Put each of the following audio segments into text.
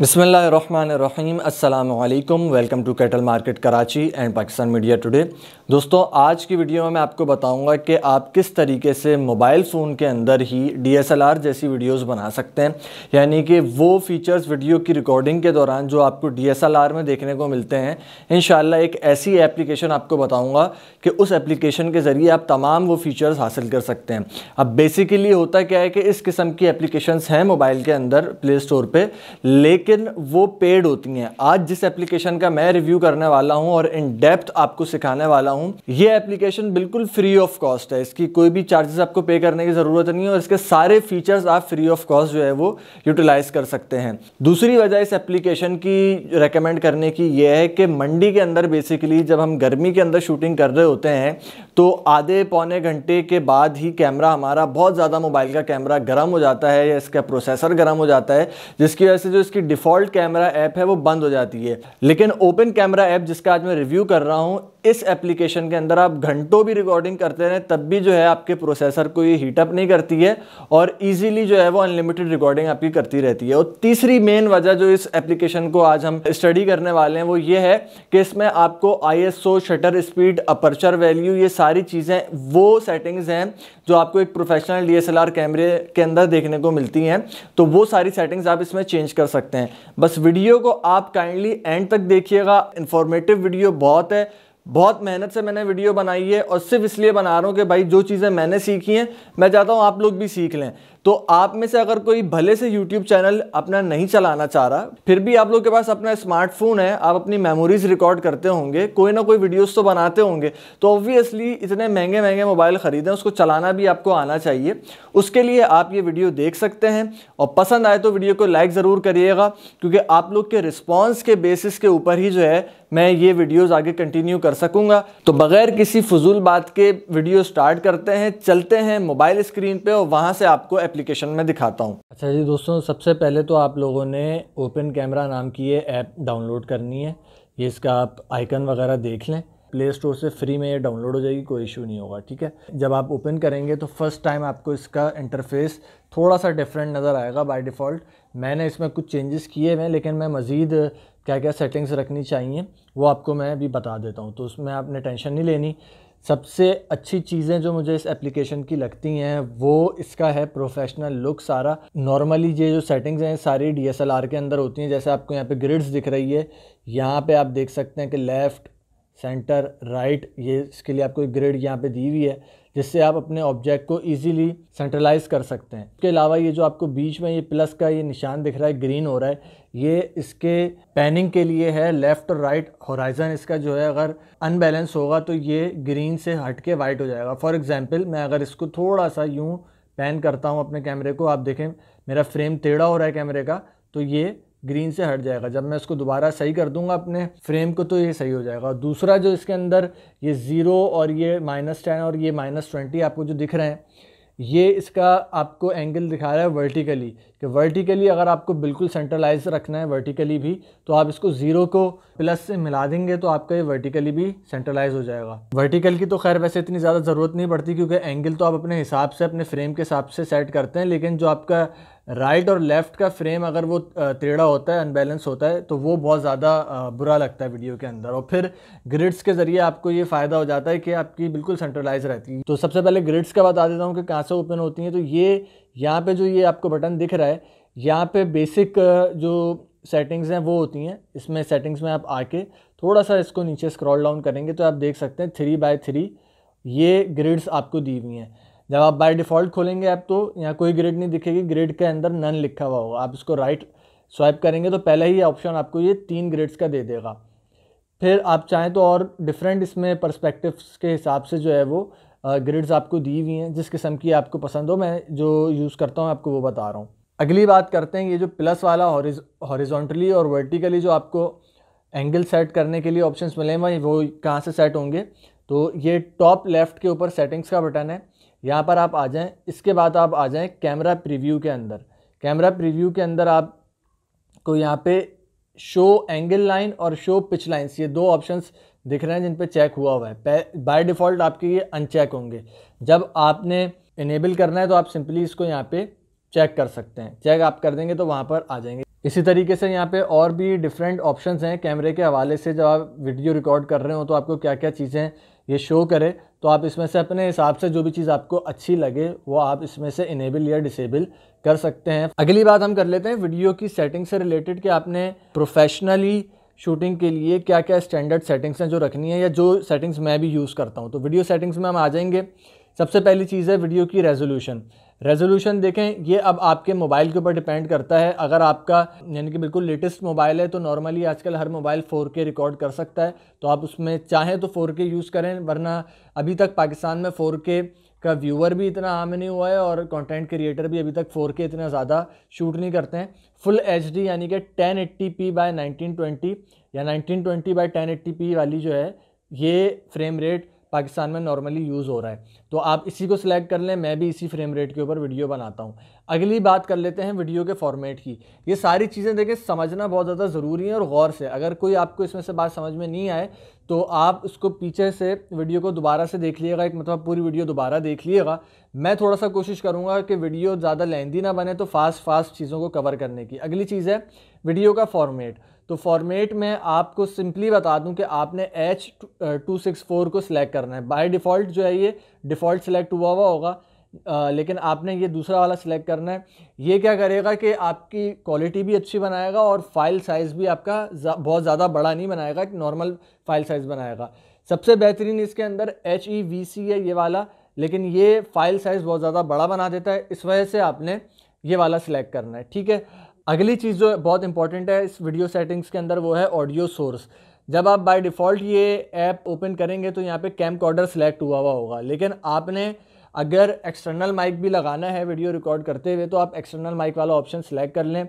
बसमीम अल्लाम welcome to cattle market Karachi and Pakistan media today दोस्तों आज की वीडियो में मैं आपको बताऊंगा कि आप किस तरीके से मोबाइल फ़ोन के अंदर ही डीएसएलआर जैसी वीडियोस बना सकते हैं यानी कि वो फीचर्स वीडियो की रिकॉर्डिंग के दौरान जो आपको डीएसएलआर में देखने को मिलते हैं इन एक ऐसी एप्लीकेशन आपको बताऊँगा कि उस एप्लीकेशन के ज़रिए आप तमाम वो फ़ीचर्स हासिल कर सकते हैं अब बेसिकली होता क्या है कि इस किस्म की एप्लीकेशन हैं मोबाइल के अंदर प्ले स्टोर पर लेकिन लेकिन वो पेड होती हैं आज जिस एप्लीकेशन का मैं रिव्यू करने वाला हूं और इन डेप्थ आपको सिखाने वाला हूं ये एप्लीकेशन बिल्कुल फ्री ऑफ कॉस्ट है इसकी कोई भी चार्जेस आपको पे करने की ज़रूरत नहीं है और इसके सारे फीचर्स आप फ्री ऑफ कॉस्ट जो है वो यूटिलाइज कर सकते हैं दूसरी वजह इस एप्लीकेशन की रिकमेंड करने की यह है कि मंडी के अंदर बेसिकली जब हम गर्मी के अंदर शूटिंग कर रहे होते हैं तो आधे पौने घंटे के बाद ही कैमरा हमारा बहुत ज़्यादा मोबाइल का कैमरा गर्म हो जाता है या इसका प्रोसेसर गर्म हो जाता है जिसकी वजह से जो इसकी डिफ़ॉल्ट कैमरा ऐप है वो बंद हो जाती है लेकिन ओपन कैमरा ऐप जिसका आज मैं रिव्यू कर रहा हूँ इस एप्लीकेशन के अंदर आप घंटों भी रिकॉर्डिंग करते रहें तब भी जो है आपके प्रोसेसर को ये हीटअप नहीं करती है और इजीली जो है वो अनलिमिटेड रिकॉर्डिंग आपकी करती रहती है और तीसरी मेन वजह जो इस एप्लीकेशन को आज हम स्टडी करने वाले हैं वो ये है कि इसमें आपको आई शटर स्पीड अपर्चर वैल्यू ये सारी चीज़ें वो सेटिंग्स हैं जो आपको एक प्रोफेशनल डी कैमरे के अंदर देखने को मिलती हैं तो वो सारी सेटिंग्स आप इसमें चेंज कर सकते हैं हैं बस वीडियो को आप काइंडली एंड तक देखिएगा इन्फॉर्मेटिव वीडियो बहुत है बहुत मेहनत से मैंने वीडियो बनाई है और सिर्फ इसलिए बना रहा हूँ कि भाई जो चीज़ें मैंने सीखी हैं मैं चाहता हूँ आप लोग भी सीख लें तो आप में से अगर कोई भले से यूट्यूब चैनल अपना नहीं चलाना चाह रहा फिर भी आप लोग के पास अपना स्मार्टफोन है आप अपनी मेमोरीज रिकॉर्ड करते होंगे कोई ना कोई वीडियोस तो बनाते होंगे तो ऑब्वियसली इतने महंगे महंगे मोबाइल ख़रीदें उसको चलाना भी आपको आना चाहिए उसके लिए आप ये वीडियो देख सकते हैं और पसंद आए तो वीडियो को लाइक ज़रूर करिएगा क्योंकि आप लोग के रिस्पॉन्स के बेसिस के ऊपर ही जो है मैं ये वीडियोस आगे कंटिन्यू कर सकूंगा तो बगैर किसी फजूल बात के वीडियो स्टार्ट करते हैं चलते हैं मोबाइल स्क्रीन पे और वहाँ से आपको एप्लीकेशन में दिखाता हूँ अच्छा जी दोस्तों सबसे पहले तो आप लोगों ने ओपन कैमरा नाम की ये ऐप डाउनलोड करनी है ये इसका आप आइकन वगैरह देख लें प्ले स्टोर से फ्री में ये डाउनलोड हो जाएगी कोई इशू नहीं होगा ठीक है जब आप ओपन करेंगे तो फर्स्ट टाइम आपको इसका इंटरफेस थोड़ा सा डिफरेंट नज़र आएगा बाय डिफ़ॉल्ट मैंने इसमें कुछ चेंजेस किए हुए हैं लेकिन मैं मज़ीद क्या क्या सेटिंग्स रखनी चाहिए वो आपको मैं अभी बता देता हूँ तो उसमें आपने टेंशन नहीं लेनी सबसे अच्छी चीज़ें जो मुझे इस एप्लीकेशन की लगती हैं वो इसका है प्रोफेशनल लुक सारा नॉर्मली ये जो सेटिंग्स हैं सारी डी के अंदर होती हैं जैसे आपको यहाँ पे ग्रिड्स दिख रही है यहाँ पे आप देख सकते हैं कि लेफ़्ट सेंटर राइट ये इसके लिए आपको एक ग्रेड यहाँ पे दी हुई है जिससे आप अपने ऑब्जेक्ट को इजीली सेंट्रलाइज कर सकते हैं इसके अलावा ये जो आपको बीच में ये प्लस का ये निशान दिख रहा है ग्रीन हो रहा है ये इसके पैनिंग के लिए है लेफ़्ट और राइट होराइज़न इसका जो है अगर अनबैलेंस होगा तो ये ग्रीन से हट के वाइट हो जाएगा फॉर एग्ज़ाम्पल मैं अगर इसको थोड़ा सा यूँ पैन करता हूँ अपने कैमरे को आप देखें मेरा फ्रेम टेढ़ा हो रहा है कैमरे का तो ये ग्रीन से हट जाएगा जब मैं इसको दोबारा सही कर दूंगा अपने फ्रेम को तो ये सही हो जाएगा और दूसरा जो इसके अंदर ये ज़ीरो और ये माइनस टेन और ये माइनस ट्वेंटी आपको जो दिख रहे हैं ये इसका आपको एंगल दिखा रहा है वर्टिकली कि वर्टिकली अगर आपको बिल्कुल सेंट्रलाइज रखना है वर्टिकली भी तो आप इसको ज़ीरो को प्लस से मिला देंगे तो आपका ये वर्टिकली भी सेंट्रलाइज हो जाएगा वर्टिकल की तो खैर वैसे इतनी ज़्यादा ज़रूरत नहीं पड़ती क्योंकि एंगल तो आप अपने हिसाब से अपने फ्रेम के हिसाब से सेट करते हैं लेकिन जो आपका राइट और लेफ़्ट का फ्रेम अगर वो टेढ़ा होता है अनबैलेंस होता है तो वो बहुत ज़्यादा बुरा लगता है वीडियो के अंदर और फिर ग्रिड्स के ज़रिए आपको ये फ़ायदा हो जाता है कि आपकी बिल्कुल सेंट्रलाइज रहती है तो सबसे पहले ग्रिड्स का बता देता हूँ कि कहाँ से ओपन होती हैं तो ये यहाँ पर जो ये आपको बटन दिख रहा है यहाँ पर बेसिक जो सेटिंग्स हैं वो होती हैं इसमें सेटिंग्स में आप आके थोड़ा सा इसको नीचे स्क्रॉल डाउन करेंगे तो आप देख सकते हैं थ्री बाय थ्री ये ग्रिड्स आपको दी हुई हैं जब आप बाय डिफ़ॉल्ट खोलेंगे ऐप तो यहाँ कोई ग्रिड नहीं दिखेगी ग्रिड के अंदर नन लिखा हुआ होगा आप इसको राइट स्वाइप करेंगे तो पहले ही ऑप्शन आपको ये तीन ग्रेड्स का दे देगा फिर आप चाहें तो और डिफरेंट इसमें पर्सपेक्टिव्स के हिसाब से जो है वो ग्रिड्स आपको दी हुई हैं जिस किस्म की आपको पसंद हो मैं जो यूज़ करता हूँ आपको वो बता रहा हूँ अगली बात करते हैं ये जो प्लस वाला हॉरिजॉन्टली और वर्टिकली जो आपको एंगल सेट करने के लिए ऑप्शंस मिले हैं वो कहाँ से सेट होंगे तो ये टॉप लेफ़्ट के ऊपर सेटिंग्स का बटन है यहाँ पर आप आ जाएँ इसके बाद आप आ जाएँ कैमरा प्रीव्यू के अंदर कैमरा प्रीव्यू के अंदर आप को यहाँ पे शो एंगल लाइन और शो पिच लाइन्स ये दो ऑप्शंस दिख रहे हैं जिन पे चेक हुआ हुआ है बाय डिफ़ॉल्ट आपके ये अनचेक होंगे जब आपने इनेबल करना है तो आप सिंपली इसको यहाँ पे चेक कर सकते हैं चेक आप कर देंगे तो वहाँ पर आ जाएंगे इसी तरीके से यहाँ पे और भी डिफरेंट ऑप्शंस हैं कैमरे के हवाले से जब आप वीडियो रिकॉर्ड कर रहे हो तो आपको क्या क्या चीज़ें ये शो करे तो आप इसमें से अपने हिसाब से जो भी चीज़ आपको अच्छी लगे वो आप इसमें से इनेबल या डिसेबल कर सकते हैं अगली बात हम कर लेते हैं वीडियो की सेटिंग से रिलेटेड कि आपने प्रोफेशनली शूटिंग के लिए क्या क्या स्टैंडर्ड सेटिंग्स हैं जो रखनी है या जो सेटिंग्स मैं भी यूज़ करता हूँ तो वीडियो सेटिंग्स में हम आ जाएंगे सबसे पहली चीज़ है वीडियो की रेजोल्यूशन रेजोल्यूशन देखें ये अब आपके मोबाइल के ऊपर डिपेंड करता है अगर आपका यानी कि बिल्कुल लेटेस्ट मोबाइल है तो नॉर्मली आजकल हर मोबाइल 4K रिकॉर्ड कर सकता है तो आप उसमें चाहें तो 4K यूज़ करें वरना अभी तक पाकिस्तान में 4K का व्यूअर भी इतना आम नहीं हुआ है और कंटेंट क्रिएटर भी अभी तक 4K इतना ज़्यादा शूट नहीं करते हैं फुल एच यानी कि टेन बाय पी या नाइनटीन ट्वेंटी वाली जो है ये फ्रेम रेट पाकिस्तान में नॉर्मली यूज़ हो रहा है तो आप इसी को सिलेक्ट कर लें मैं भी इसी फ्रेम रेट के ऊपर वीडियो बनाता हूँ अगली बात कर लेते हैं वीडियो के फॉर्मेट की ये सारी चीज़ें देखें समझना बहुत ज़्यादा ज़रूरी है और गौर से अगर कोई आपको इसमें से बात समझ में नहीं आए तो आप उसको पीछे से वीडियो को दोबारा से देख लीजिएगा एक मतलब पूरी वीडियो दोबारा देख लीजिएगा मैं थोड़ा सा कोशिश करूँगा कि वीडियो ज़्यादा लेंदी ना बने तो फास्ट फास्ट चीज़ों को कवर करने की अगली चीज़ है वीडियो का फॉर्मेट तो फॉर्मेट में आपको सिंपली बता दूं कि आपने एच टू सिक्स फोर को सिलेक्ट करना है बाय डिफ़ॉल्ट जो है ये डिफ़ॉल्ट सिलेक्ट हुआ हुआ होगा आ, लेकिन आपने ये दूसरा वाला सिलेक्ट करना है ये क्या करेगा कि आपकी क्वालिटी भी अच्छी बनाएगा और फाइल साइज़ भी आपका जा, बहुत ज़्यादा बड़ा नहीं बनाएगा एक नॉर्मल फाइल साइज़ बनाएगा सबसे बेहतरीन इसके अंदर एच ई वी सी है ये वाला लेकिन ये फ़ाइल साइज़ बहुत ज़्यादा बड़ा बना देता है इस वजह से आपने ये वाला सिलेक्ट करना है ठीक है अगली चीज़ जो बहुत इंपॉर्टेंट है इस वीडियो सेटिंग्स के अंदर वो है ऑडियो सोर्स जब आप बाय डिफ़ॉल्ट ये ऐप ओपन करेंगे तो यहाँ पे कैम कॉर्डर सेलेक्ट हुआ हुआ होगा लेकिन आपने अगर एक्सटर्नल माइक भी लगाना है वीडियो रिकॉर्ड करते हुए तो आप एक्सटर्नल माइक वाला ऑप्शन सेलेक्ट कर लें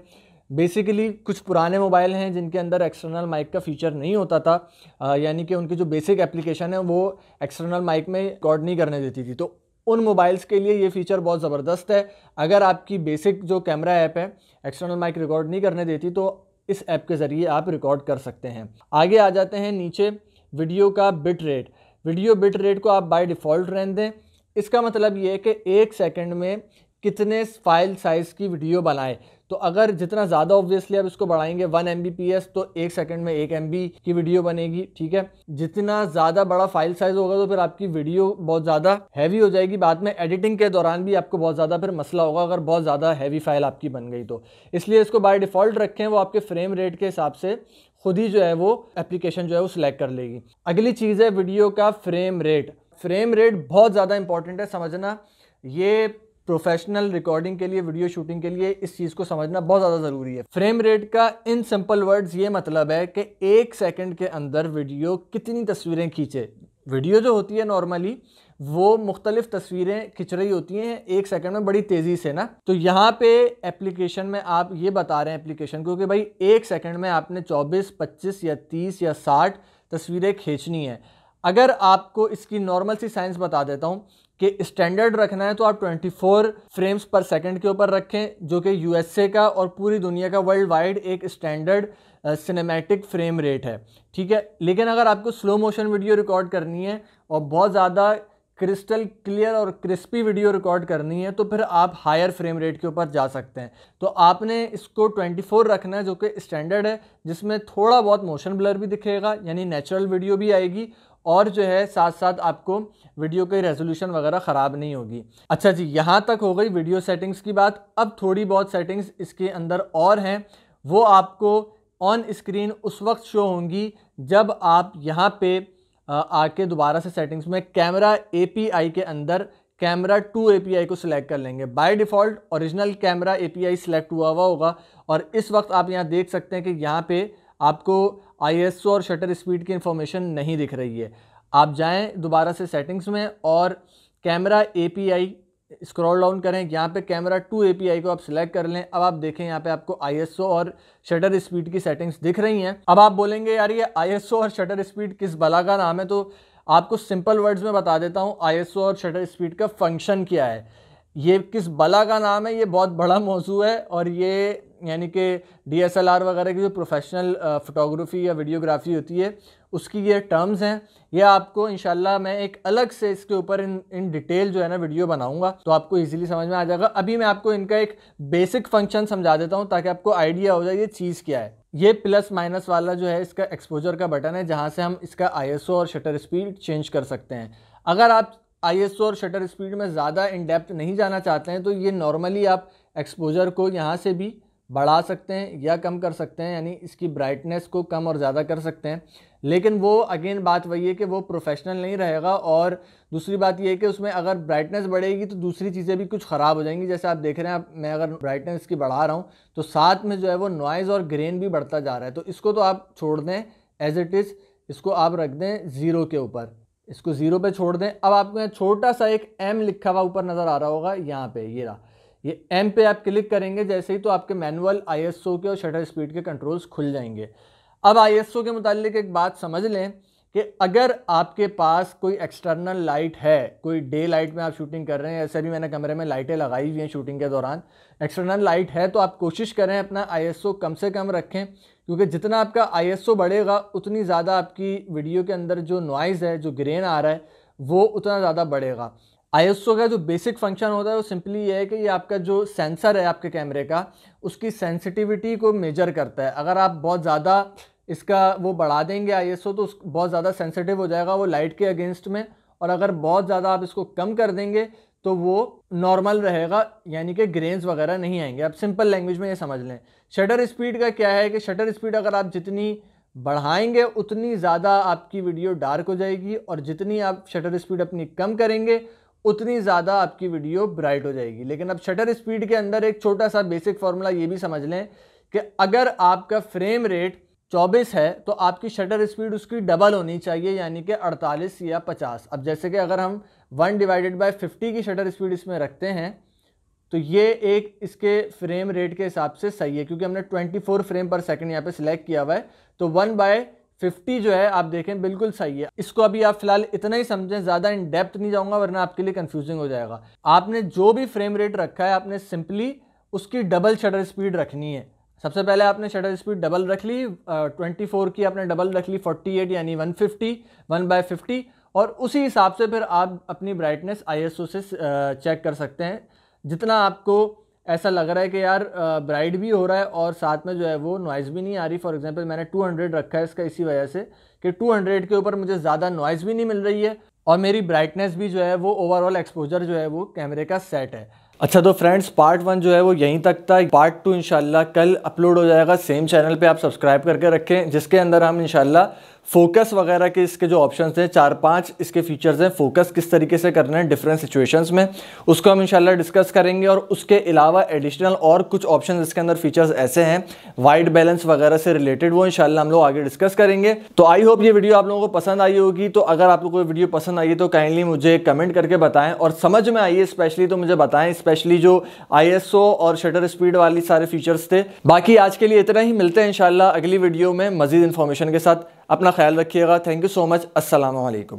बेसिकली कुछ पुराने मोबाइल हैं जिनके अंदर एक्सटर्नल माइक का फीचर नहीं होता था यानी कि उनकी जो बेसिक एप्लीकेशन है वो एक्सटर्नल माइक में रिकॉर्ड नहीं करने देती थी तो उन मोबाइल्स के लिए ये फीचर बहुत ज़बरदस्त है अगर आपकी बेसिक जो कैमरा ऐप है एक्सटर्नल माइक रिकॉर्ड नहीं करने देती तो इस ऐप के ज़रिए आप रिकॉर्ड कर सकते हैं आगे आ जाते हैं नीचे वीडियो का bit rate video bit rate को आप बाय डिफ़ॉल्ट रहने दें इसका मतलब ये है कि एक सेकंड में कितने फाइल साइज़ की वीडियो बनाए तो अगर जितना ज़्यादा ऑब्वियसली आप इसको बढ़ाएंगे वन एम तो एक सेकेंड में एक एम की वीडियो बनेगी ठीक है जितना ज़्यादा बड़ा फाइल साइज होगा तो फिर आपकी वीडियो बहुत ज़्यादा हैवी हो जाएगी बाद में एडिटिंग के दौरान भी आपको बहुत ज़्यादा फिर मसला होगा अगर बहुत ज़्यादा हैवी फाइल आपकी बन गई तो इसलिए इसको बाय डिफ़ॉल्ट रखें वो आपके फ्रेम रेट के हिसाब से खुद ही जो है वो एप्लीकेशन जो है वो सिलेक्ट कर लेगी अगली चीज़ है वीडियो का फ्रेम रेट फ्रेम रेट बहुत ज़्यादा इंपॉर्टेंट है समझना ये प्रोफेशनल रिकॉर्डिंग के लिए वीडियो शूटिंग के लिए इस चीज़ को समझना बहुत ज़्यादा ज़रूरी है फ्रेम रेट का इन सिंपल वर्ड्स ये मतलब है कि एक सेकंड के अंदर वीडियो कितनी तस्वीरें खींचे वीडियो जो होती है नॉर्मली वो मुख्तलिफ तस्वीरें खिंच रही होती हैं एक सेकंड में बड़ी तेज़ी से ना तो यहाँ पे एप्लीकेशन में आप ये बता रहे हैं एप्लीकेशन को कि भाई एक सेकंड में आपने 24, 25 या 30 या 60 तस्वीरें खींचनी है अगर आपको इसकी नॉर्मल सी साइंस बता देता हूँ कि स्टैंडर्ड रखना है तो आप 24 फ्रेम्स पर सेकंड के ऊपर रखें जो कि यूएसए का और पूरी दुनिया का वर्ल्ड वाइड एक स्टैंडर्ड सिनेमैटिक फ्रेम रेट है ठीक है लेकिन अगर आपको स्लो मोशन वीडियो रिकॉर्ड करनी है और बहुत ज़्यादा क्रिस्टल क्लियर और क्रिस्पी वीडियो रिकॉर्ड करनी है तो फिर आप हायर फ्रेम रेट के ऊपर जा सकते हैं तो आपने इसको 24 रखना है जो कि स्टैंडर्ड है जिसमें थोड़ा बहुत मोशन ब्लर भी दिखेगा यानी नेचुरल वीडियो भी आएगी और जो है साथ साथ आपको वीडियो की रेजोल्यूशन वगैरह ख़राब नहीं होगी अच्छा जी यहाँ तक हो गई वीडियो सेटिंग्स की बात अब थोड़ी बहुत सेटिंग्स इसके अंदर और हैं वो आपको ऑन स्क्रीन उस वक्त शो होंगी जब आप यहाँ पे आके दोबारा से सेटिंग्स में कैमरा एपीआई के अंदर कैमरा टू एपीआई को सिलेक्ट कर लेंगे by default original camera API select हुआ हुआ होगा और इस वक्त आप यहाँ देख सकते हैं कि यहाँ पे आपको आईएसओ और शटर स्पीड की इन्फॉर्मेशन नहीं दिख रही है आप जाएं दोबारा से सेटिंग्स में और कैमरा एपीआई स्क्रॉल डाउन करें यहाँ पे कैमरा टू एपीआई को आप सिलेक्ट कर लें अब आप देखें यहाँ पे आपको आईएसओ और शटर स्पीड की सेटिंग्स दिख रही हैं अब आप बोलेंगे यार ये आईएसओ और शटर स्पीड किस बला का नाम है तो आपको सिंपल वर्ड्स में बता देता हूँ आईएसओ और शटर स्पीड का फंक्शन क्या है ये किस बला का नाम है ये बहुत बड़ा मौजू है और ये यानी कि डी वगैरह की जो प्रोफेशनल फ़ोटोग्राफी या वीडियोग्राफी होती है उसकी ये टर्म्स हैं ये आपको इनशाला मैं एक अलग से इसके ऊपर इन इन डिटेल जो है ना वीडियो बनाऊंगा तो आपको इजीली समझ में आ जाएगा अभी मैं आपको इनका एक बेसिक फंक्शन समझा देता हूँ ताकि आपको आइडिया हो जाए ये चीज़ क्या है ये प्लस माइनस वाला जो है इसका एक्सपोजर का बटन है जहाँ से हम इसका आई और शटर स्पीड चेंज कर सकते हैं अगर आप आई और शटर स्पीड में ज़्यादा इन डेप्थ नहीं जाना चाहते हैं तो ये नॉर्मली आप एक्सपोजर को यहाँ से भी बढ़ा सकते हैं या कम कर सकते हैं यानी इसकी ब्राइटनेस को कम और ज़्यादा कर सकते हैं लेकिन वो अगेन बात वही है कि वो प्रोफेशनल नहीं रहेगा और दूसरी बात ये है कि उसमें अगर ब्राइटनेस बढ़ेगी तो दूसरी चीज़ें भी कुछ ख़राब हो जाएंगी जैसे आप देख रहे हैं मैं अगर ब्राइटनेस की बढ़ा रहा हूँ तो साथ में जो है वो नॉइज़ और ग्रेन भी बढ़ता जा रहा है तो इसको तो आप छोड़ दें एज इट इज़ इसको आप रख दें ज़ीरो के ऊपर इसको ज़ीरो पर छोड़ दें अब आपको यहाँ छोटा सा एक एम लिखा हुआ ऊपर नज़र आ रहा होगा यहाँ पर ये रहा ये एम पे आप क्लिक करेंगे जैसे ही तो आपके मैनुअल आईएसओ के और शटर स्पीड के कंट्रोल्स खुल जाएंगे अब आईएसओ के मुतालिक एक बात समझ लें कि अगर आपके पास कोई एक्सटर्नल लाइट है कोई डे लाइट में आप शूटिंग कर रहे हैं ऐसे भी मैंने कमरे में लाइटें लगाई हुई हैं शूटिंग के दौरान एक्सटर्नल लाइट है तो आप कोशिश करें अपना आईएसओ कम से कम रखें क्योंकि जितना आपका आईएसओ बढ़ेगा उतनी ज़्यादा आपकी वीडियो के अंदर जो नॉइज़ है जो ग्रेन आ रहा है वो उतना ज़्यादा बढ़ेगा आईएसओ का जो बेसिक फंक्शन होता है वो सिंपली ये है कि ये आपका जो सेंसर है आपके कैमरे का उसकी सेंसिटिविटी को मेजर करता है अगर आप बहुत ज़्यादा इसका वो बढ़ा देंगे आईएसओ तो बहुत ज़्यादा सेंसिटिव हो जाएगा वो लाइट के अगेंस्ट में और अगर बहुत ज़्यादा आप इसको कम कर देंगे तो वो नॉर्मल रहेगा यानी कि ग्रेन्स वगैरह नहीं आएंगे आप सिंपल लैंग्वेज में ये समझ लें शटर स्पीड का क्या है कि शटर स्पीड अगर आप जितनी बढ़ाएंगे उतनी ज़्यादा आपकी वीडियो डार्क हो जाएगी और जितनी आप शटर स्पीड अपनी कम करेंगे उतनी ज़्यादा आपकी वीडियो ब्राइट हो जाएगी लेकिन अब शटर स्पीड के अंदर एक छोटा सा बेसिक फार्मूला ये भी समझ लें कि अगर आपका फ्रेम रेट 24 है तो आपकी शटर स्पीड उसकी डबल होनी चाहिए यानी कि 48 या 50 अब जैसे कि अगर हम 1 डिवाइडेड बाय 50 की शटर स्पीड इसमें रखते हैं तो ये एक इसके फ्रेम रेट के हिसाब से सही है क्योंकि हमने 24 फ्रेम पर सेकंड यहाँ पे सिलेक्ट किया हुआ है तो 1 बाय फिफ्टी जो है आप देखें बिल्कुल सही है इसको अभी आप फिलहाल इतना ही समझें ज़्यादा इन डेप्थ नहीं जाऊंगा वरना आपके लिए कंफ्यूजिंग हो जाएगा आपने जो भी फ्रेम रेट रखा है आपने सिंपली उसकी डबल शटर स्पीड रखनी है सबसे पहले आपने शटर स्पीड डबल रख ली ट्वेंटी फोर की आपने डबल रख ली फोर्टी एट यानी one fifty one by fifty और उसी हिसाब से फिर आप अपनी ब्राइटनेस आई से चेक कर सकते हैं जितना आपको ऐसा लग रहा है कि यार ब्राइट भी हो रहा है और साथ में जो है वो नॉइज़ भी नहीं आ रही फॉर एग्जांपल मैंने 200 रखा है इसका इसी वजह से कि 200 के ऊपर मुझे ज़्यादा नॉइज़ भी नहीं मिल रही है और मेरी ब्राइटनेस भी जो है वो ओवरऑल एक्सपोजर जो है वो कैमरे का सेट है अच्छा तो फ्रेंड्स पार्ट वन जो है वो यहीं तक था पार्ट टू इंशाल्लाह कल अपलोड हो जाएगा सेम चैनल पे आप सब्सक्राइब करके रखें जिसके अंदर हम इंशाल्लाह फोकस वगैरह के इसके जो ऑप्शंस हैं चार पांच इसके फीचर्स हैं फोकस किस तरीके से करना है डिफरेंट सिचुएशंस में उसको हम इनशाला डिस्कस करेंगे और उसके अलावा एडिशनल और कुछ ऑप्शंस इसके अंदर फीचर्स ऐसे हैं वाइड बैलेंस वगैरह से रिलेटेड वो इनशाला हम लोग आगे डिस्कस करेंगे तो आई होप ये वीडियो आप लोगों को पसंद आई होगी तो अगर आप लोग को वीडियो पसंद आई तो काइंडली मुझे कमेंट करके बताएं और समझ में आई है स्पेशली तो मुझे बताएं स्पेशली जो आई और शटर स्पीड वाली सारे फीचर्स थे बाकी आज के लिए इतना ही मिलते हैं इनशाला अगली वीडियो में मजीद इन्फॉर्मेशन के साथ अपना ख्याल रखिएगा थैंक यू सो मच असलकम